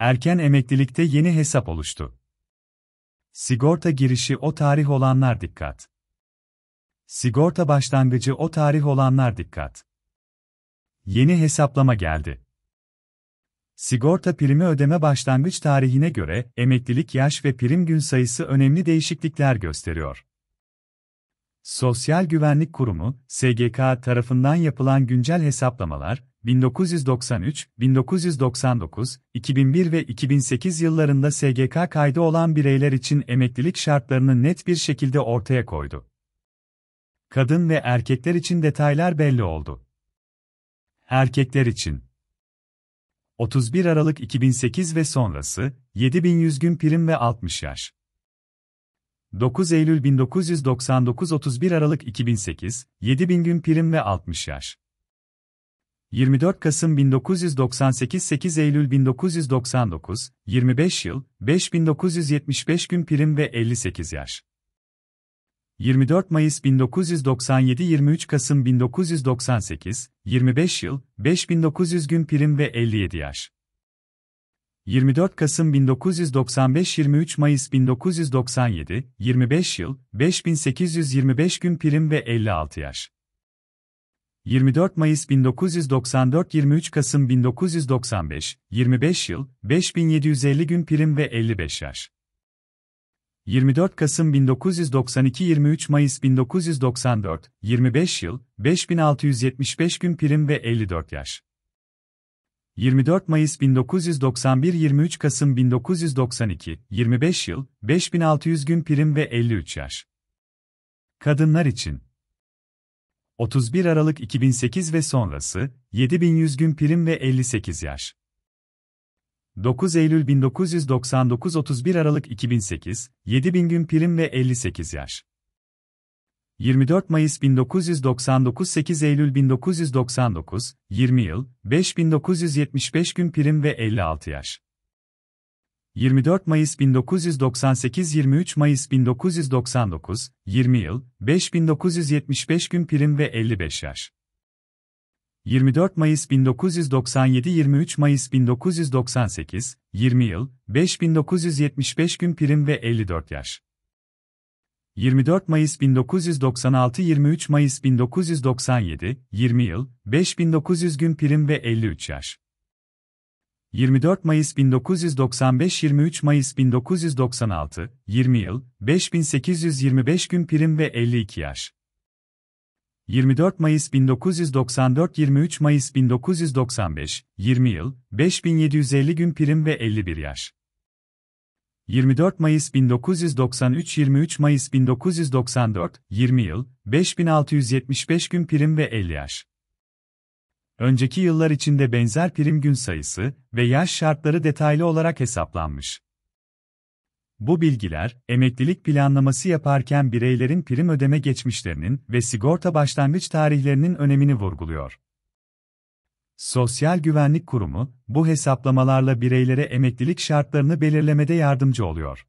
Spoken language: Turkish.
Erken emeklilikte yeni hesap oluştu. Sigorta girişi o tarih olanlar dikkat. Sigorta başlangıcı o tarih olanlar dikkat. Yeni hesaplama geldi. Sigorta primi ödeme başlangıç tarihine göre emeklilik yaş ve prim gün sayısı önemli değişiklikler gösteriyor. Sosyal Güvenlik Kurumu, SGK tarafından yapılan güncel hesaplamalar, 1993, 1999, 2001 ve 2008 yıllarında SGK kaydı olan bireyler için emeklilik şartlarını net bir şekilde ortaya koydu. Kadın ve erkekler için detaylar belli oldu. Erkekler için 31 Aralık 2008 ve sonrası 7100 gün prim ve 60 yaş. 9 Eylül 1999 31 Aralık 2008 7000 gün prim ve 60 yaş. 24 Kasım 1998 8 Eylül 1999, 25 yıl, 5975 gün prim ve 58 yaş. 24 Mayıs 1997 23 Kasım 1998, 25 yıl, 5900 gün prim ve 57 yaş. 24 Kasım 1995 23 Mayıs 1997, 25 yıl, 5825 gün prim ve 56 yaş. 24 Mayıs 1994 23 Kasım 1995 25 yıl 5750 gün prim ve 55 yaş 24 Kasım 1992 23 Mayıs 1994 25 yıl 5675 gün prim ve 54 yaş 24 Mayıs 1991 23 Kasım 1992 25 yıl 5600 gün prim ve 53 yaş Kadınlar için 31 Aralık 2008 ve sonrası, 7100 gün prim ve 58 yaş. 9 Eylül 1999 31 Aralık 2008, 7000 gün prim ve 58 yaş. 24 Mayıs 1999 8 Eylül 1999, 20 yıl, 5975 gün prim ve 56 yaş. 24 Mayıs 1998 23 Mayıs 1999, 20 yıl, 5975 gün prim ve 55 yaş. 24 Mayıs 1997 23 Mayıs 1998, 20 yıl, 5975 gün prim ve 54 yaş. 24 Mayıs 1996 23 Mayıs 1997, 20 yıl, 5900 gün prim ve 53 yaş. 24 Mayıs 1995 23 Mayıs 1996 20 yıl 5825 gün prim ve 52 yaş 24 Mayıs 1994 23 Mayıs 1995 20 yıl 5750 gün prim ve 51 yaş 24 Mayıs 1993 23 Mayıs 1994 20 yıl 5675 gün prim ve 50 yaş önceki yıllar içinde benzer prim gün sayısı ve yaş şartları detaylı olarak hesaplanmış. Bu bilgiler, emeklilik planlaması yaparken bireylerin prim ödeme geçmişlerinin ve sigorta başlangıç tarihlerinin önemini vurguluyor. Sosyal Güvenlik Kurumu, bu hesaplamalarla bireylere emeklilik şartlarını belirlemede yardımcı oluyor.